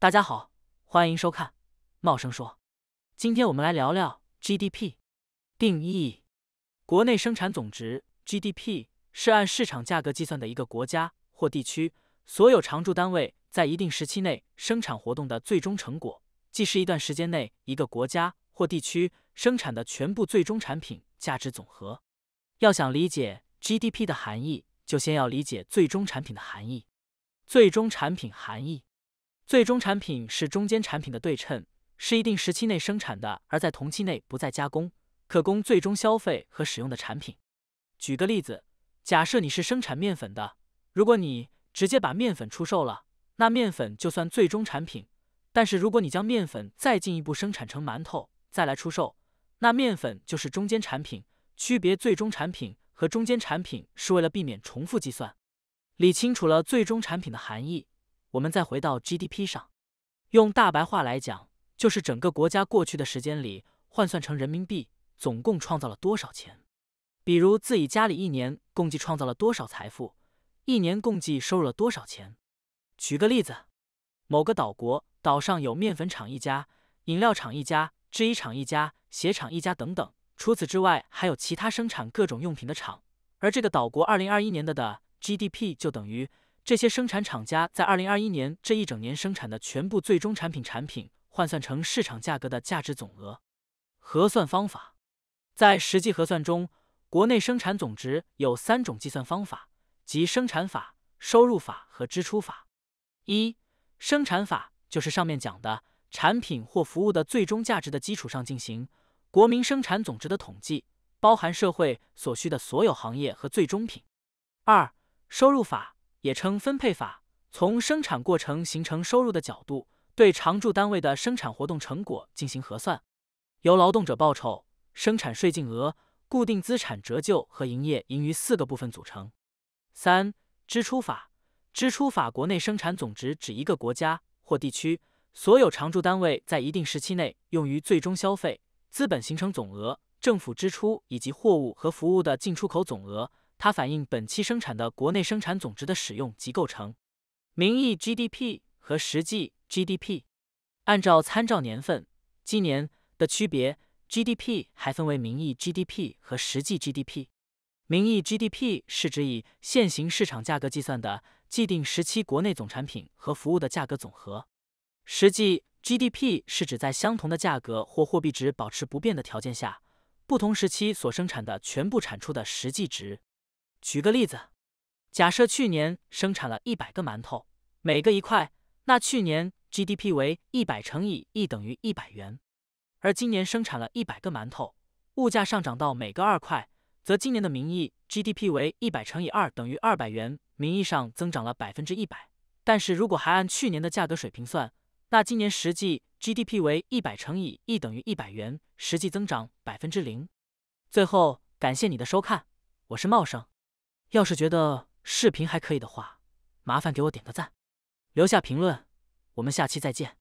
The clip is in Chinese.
大家好，欢迎收看茂生说。今天我们来聊聊 GDP 定义。国内生产总值 GDP 是按市场价格计算的一个国家或地区所有常住单位在一定时期内生产活动的最终成果，既是一段时间内一个国家或地区生产的全部最终产品价值总和。要想理解 GDP 的含义，就先要理解最终产品的含义。最终产品含义。最终产品是中间产品的对称，是一定时期内生产的，而在同期内不再加工，可供最终消费和使用的产品。举个例子，假设你是生产面粉的，如果你直接把面粉出售了，那面粉就算最终产品；但是如果你将面粉再进一步生产成馒头，再来出售，那面粉就是中间产品。区别最终产品和中间产品是为了避免重复计算，理清楚了最终产品的含义。我们再回到 GDP 上，用大白话来讲，就是整个国家过去的时间里，换算成人民币，总共创造了多少钱。比如自己家里一年共计创造了多少财富，一年共计收入了多少钱。举个例子，某个岛国，岛上有面粉厂一家、饮料厂一家、制衣厂一家、鞋厂一家等等，除此之外还有其他生产各种用品的厂。而这个岛国二零二一年的的 GDP 就等于。这些生产厂家在二零二一年这一整年生产的全部最终产品，产品换算成市场价格的价值总额。核算方法，在实际核算中，国内生产总值有三种计算方法，即生产法、收入法和支出法。一、生产法就是上面讲的产品或服务的最终价值的基础上进行国民生产总值的统计，包含社会所需的所有行业和最终品。二、收入法。也称分配法，从生产过程形成收入的角度，对常住单位的生产活动成果进行核算，由劳动者报酬、生产税净额、固定资产折旧和营业盈余四个部分组成。三、支出法，支出法国内生产总值指一个国家或地区所有常住单位在一定时期内用于最终消费、资本形成总额、政府支出以及货物和服务的进出口总额。它反映本期生产的国内生产总值的使用及构成，名义 GDP 和实际 GDP，按照参照年份、今年的区别，GDP 还分为名义 GDP 和实际 GDP。名义 GDP 是指以现行市场价格计算的既定时期国内总产品和服务的价格总和，实际 GDP 是指在相同的价格或货币值保持不变的条件下，不同时期所生产的全部产出的实际值。举个例子，假设去年生产了一百个馒头，每个一块，那去年 GDP 为一百乘以一等于一百元。而今年生产了一百个馒头，物价上涨到每个二块，则今年的名义 GDP 为一百乘以二等于二百元，名义上增长了百分之一百。但是如果还按去年的价格水平算，那今年实际 GDP 为一百乘以一等于一百元，实际增长百分之零。最后，感谢你的收看，我是茂生。要是觉得视频还可以的话，麻烦给我点个赞，留下评论，我们下期再见。